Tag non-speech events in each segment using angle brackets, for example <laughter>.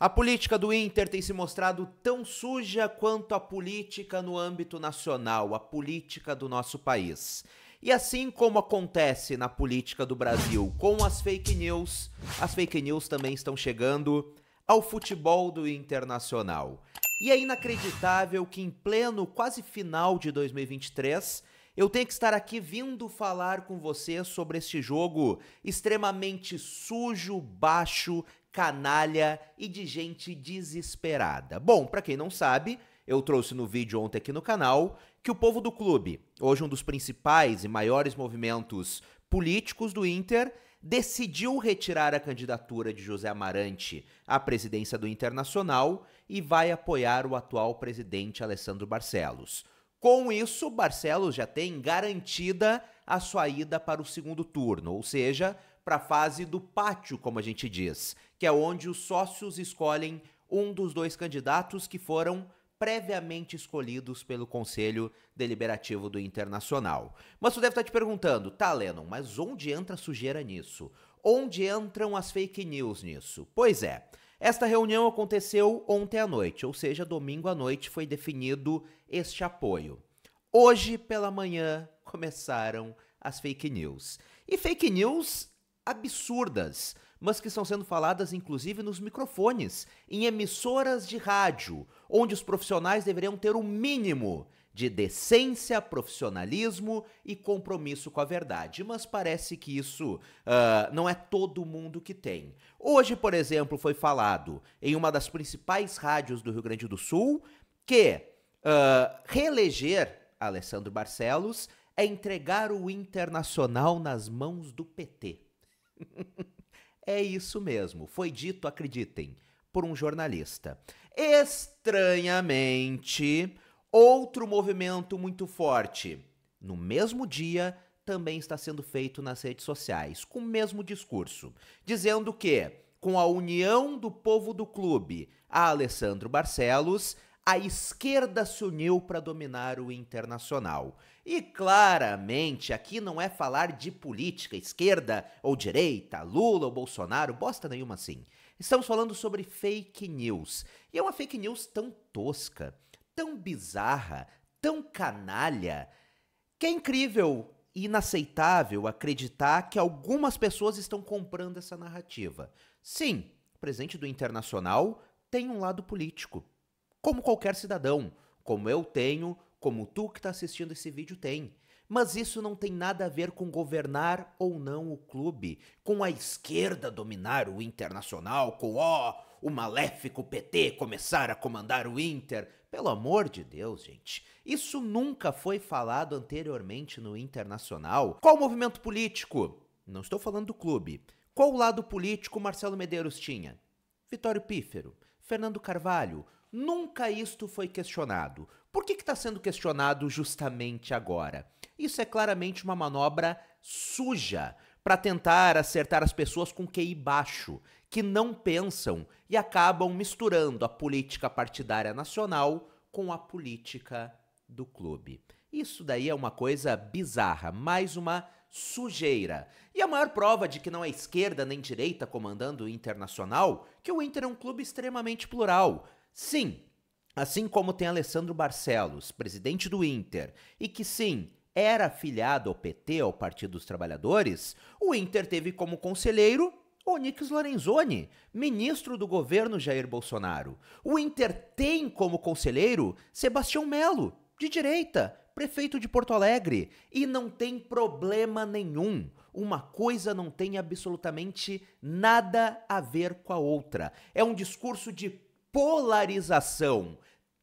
A política do Inter tem se mostrado tão suja quanto a política no âmbito nacional, a política do nosso país. E assim como acontece na política do Brasil com as fake news, as fake news também estão chegando ao futebol do Internacional. E é inacreditável que em pleno, quase final de 2023, eu tenho que estar aqui vindo falar com você sobre este jogo extremamente sujo, baixo canalha e de gente desesperada. Bom, para quem não sabe, eu trouxe no vídeo ontem aqui no canal que o povo do clube, hoje um dos principais e maiores movimentos políticos do Inter, decidiu retirar a candidatura de José Amarante à presidência do Internacional e vai apoiar o atual presidente Alessandro Barcelos. Com isso, Barcelos já tem garantida a sua ida para o segundo turno, ou seja, para a fase do pátio, como a gente diz, que é onde os sócios escolhem um dos dois candidatos que foram previamente escolhidos pelo Conselho Deliberativo do Internacional. Mas você deve estar tá te perguntando, tá, Lennon, mas onde entra sujeira nisso? Onde entram as fake news nisso? Pois é. Esta reunião aconteceu ontem à noite, ou seja, domingo à noite foi definido este apoio. Hoje pela manhã começaram as fake news. E fake news absurdas, mas que estão sendo faladas inclusive nos microfones, em emissoras de rádio, onde os profissionais deveriam ter o um mínimo de decência, profissionalismo e compromisso com a verdade. Mas parece que isso uh, não é todo mundo que tem. Hoje, por exemplo, foi falado em uma das principais rádios do Rio Grande do Sul que uh, reeleger Alessandro Barcelos é entregar o internacional nas mãos do PT. <laughs> é isso mesmo, foi dito, acreditem, por um jornalista. Estranhamente, outro movimento muito forte, no mesmo dia, também está sendo feito nas redes sociais, com o mesmo discurso, dizendo que, com a união do povo do clube a Alessandro Barcelos, a esquerda se uniu para dominar o internacional. E claramente aqui não é falar de política, esquerda ou direita, Lula ou Bolsonaro, bosta nenhuma assim. Estamos falando sobre fake news. E é uma fake news tão tosca, tão bizarra, tão canalha, que é incrível e inaceitável acreditar que algumas pessoas estão comprando essa narrativa. Sim, o presidente do Internacional tem um lado político, como qualquer cidadão, como eu tenho como tu que está assistindo esse vídeo tem. Mas isso não tem nada a ver com governar ou não o clube, com a esquerda dominar o internacional, com ó, o maléfico PT começar a comandar o Inter. Pelo amor de Deus, gente. Isso nunca foi falado anteriormente no internacional. Qual movimento político? Não estou falando do clube. Qual lado político Marcelo Medeiros tinha? Vitório Pífero, Fernando Carvalho. Nunca isto foi questionado. Por que está sendo questionado justamente agora? Isso é claramente uma manobra suja para tentar acertar as pessoas com QI baixo, que não pensam e acabam misturando a política partidária nacional com a política do clube. Isso daí é uma coisa bizarra, mais uma sujeira. E a maior prova de que não é esquerda nem direita comandando o Internacional, que o Inter é um clube extremamente plural. Sim, Assim como tem Alessandro Barcelos, presidente do Inter, e que sim, era afiliado ao PT, ao Partido dos Trabalhadores, o Inter teve como conselheiro Onix Lorenzoni, ministro do governo Jair Bolsonaro. O Inter tem como conselheiro Sebastião Melo, de direita, prefeito de Porto Alegre. E não tem problema nenhum. Uma coisa não tem absolutamente nada a ver com a outra. É um discurso de polarização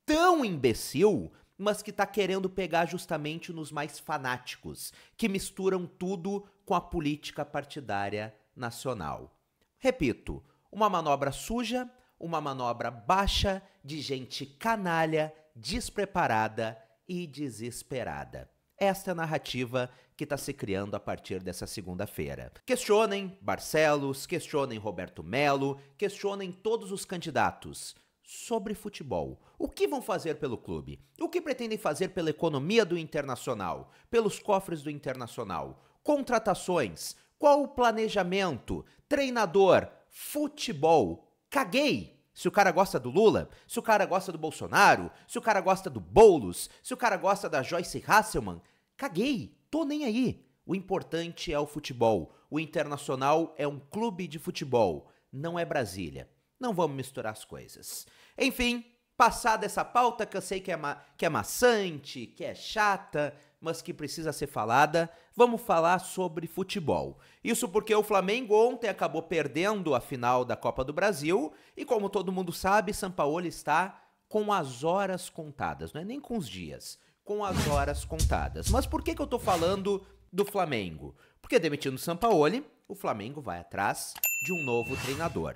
tão imbecil, mas que está querendo pegar justamente nos mais fanáticos, que misturam tudo com a política partidária nacional. Repito, uma manobra suja, uma manobra baixa de gente canalha, despreparada e desesperada. Esta é a narrativa que está se criando a partir dessa segunda-feira. Questionem Barcelos, questionem Roberto Melo, questionem todos os candidatos sobre futebol. O que vão fazer pelo clube? O que pretendem fazer pela economia do Internacional? Pelos cofres do Internacional? Contratações? Qual o planejamento? Treinador? Futebol? Caguei! Se o cara gosta do Lula, se o cara gosta do Bolsonaro, se o cara gosta do Boulos, se o cara gosta da Joyce Hasselman, caguei! tô nem aí. O importante é o futebol. O Internacional é um clube de futebol, não é Brasília. Não vamos misturar as coisas. Enfim, passada essa pauta que eu sei que é, que é maçante, que é chata, mas que precisa ser falada, vamos falar sobre futebol. Isso porque o Flamengo ontem acabou perdendo a final da Copa do Brasil e, como todo mundo sabe, São Paulo está com as horas contadas, não é nem com os dias com as horas contadas. Mas por que, que eu tô falando do Flamengo? Porque demitindo o Sampaoli, o Flamengo vai atrás de um novo treinador.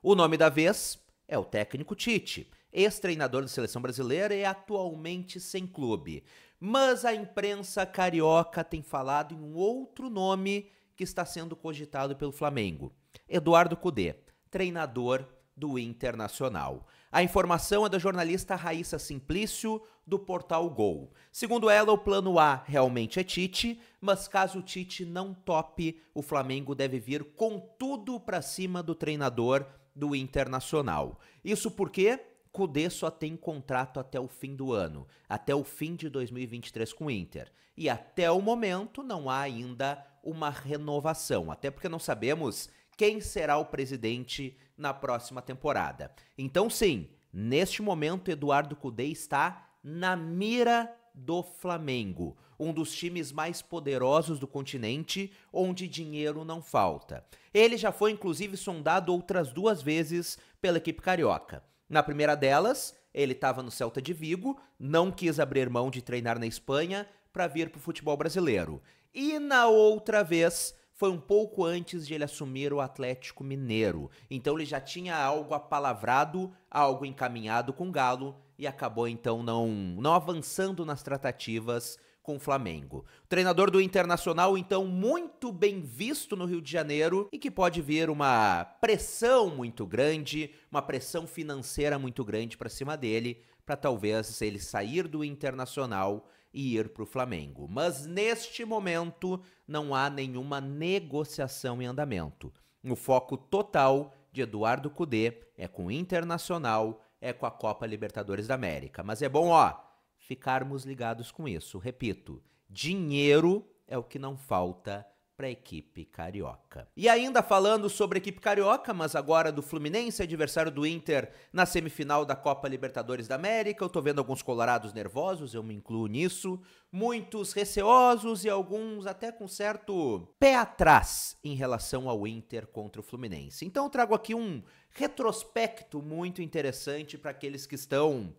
O nome da vez é o técnico Tite, ex-treinador da seleção brasileira e atualmente sem clube. Mas a imprensa carioca tem falado em um outro nome que está sendo cogitado pelo Flamengo: Eduardo Cudê, treinador do Internacional. A informação é da jornalista Raíssa Simplício, do portal Gol. Segundo ela, o plano A realmente é Tite, mas caso Tite não tope, o Flamengo deve vir com tudo para cima do treinador do Internacional. Isso porque Cudê só tem contrato até o fim do ano, até o fim de 2023 com o Inter. E até o momento não há ainda uma renovação, até porque não sabemos quem será o presidente na próxima temporada. Então, sim, neste momento, Eduardo Cudê está na mira do Flamengo, um dos times mais poderosos do continente, onde dinheiro não falta. Ele já foi inclusive sondado outras duas vezes pela equipe carioca. Na primeira delas, ele estava no Celta de Vigo, não quis abrir mão de treinar na Espanha para vir para o futebol brasileiro. E na outra vez, foi um pouco antes de ele assumir o Atlético Mineiro. Então ele já tinha algo apalavrado, algo encaminhado com o Galo e acabou então não, não avançando nas tratativas com o Flamengo. O treinador do Internacional, então, muito bem visto no Rio de Janeiro e que pode vir uma pressão muito grande, uma pressão financeira muito grande para cima dele, para talvez ele sair do Internacional e ir para o Flamengo. Mas neste momento não há nenhuma negociação em andamento. O foco total de Eduardo Cudê é com o Internacional, é com a Copa Libertadores da América. Mas é bom, ó, ficarmos ligados com isso. Repito, dinheiro é o que não falta para a equipe carioca. E ainda falando sobre a equipe carioca, mas agora do Fluminense, adversário do Inter na semifinal da Copa Libertadores da América. Eu tô vendo alguns colorados nervosos, eu me incluo nisso, muitos receosos e alguns até com certo pé atrás em relação ao Inter contra o Fluminense. Então eu trago aqui um retrospecto muito interessante para aqueles que estão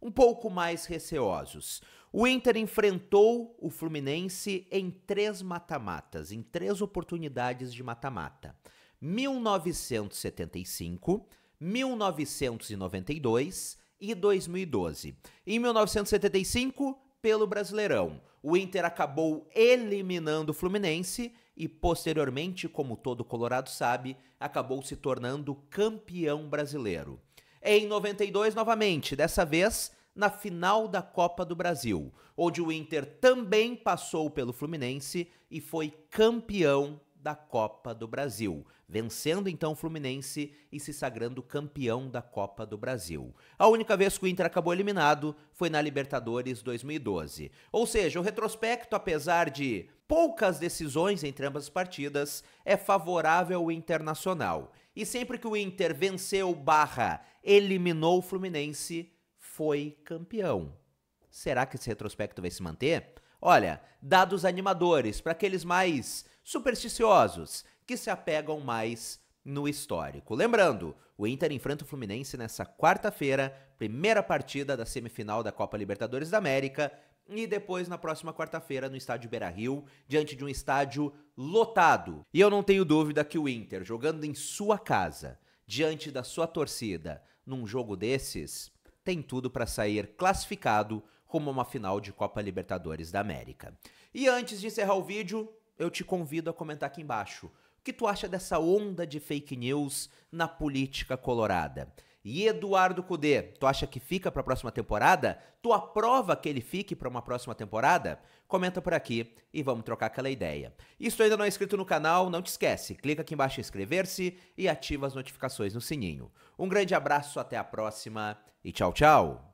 um pouco mais receosos. O Inter enfrentou o Fluminense em três mata-matas, em três oportunidades de mata-mata: 1975, 1992 e 2012. Em 1975, pelo Brasileirão. O Inter acabou eliminando o Fluminense e, posteriormente, como todo Colorado sabe, acabou se tornando campeão brasileiro. Em 92, novamente, dessa vez na final da Copa do Brasil, onde o Inter também passou pelo Fluminense e foi campeão da Copa do Brasil, vencendo então o Fluminense e se sagrando campeão da Copa do Brasil. A única vez que o Inter acabou eliminado foi na Libertadores 2012. Ou seja, o retrospecto, apesar de poucas decisões entre ambas as partidas, é favorável ao Internacional. E sempre que o Inter venceu barra eliminou o Fluminense, foi campeão. Será que esse retrospecto vai se manter? Olha, dados animadores para aqueles mais supersticiosos que se apegam mais no histórico. Lembrando, o Inter enfrenta o Fluminense nessa quarta-feira, primeira partida da semifinal da Copa Libertadores da América, e depois na próxima quarta-feira no estádio Beira-Rio, diante de um estádio lotado. E eu não tenho dúvida que o Inter, jogando em sua casa, diante da sua torcida, num jogo desses, tem tudo para sair classificado como uma final de Copa Libertadores da América. E antes de encerrar o vídeo, eu te convido a comentar aqui embaixo. O que tu acha dessa onda de fake news na política colorada? E Eduardo Cudê, tu acha que fica para a próxima temporada? Tu aprova que ele fique para uma próxima temporada? Comenta por aqui e vamos trocar aquela ideia. E se tu ainda não é inscrito no canal, não te esquece, clica aqui embaixo em inscrever-se e ativa as notificações no sininho. Um grande abraço, até a próxima e tchau, tchau!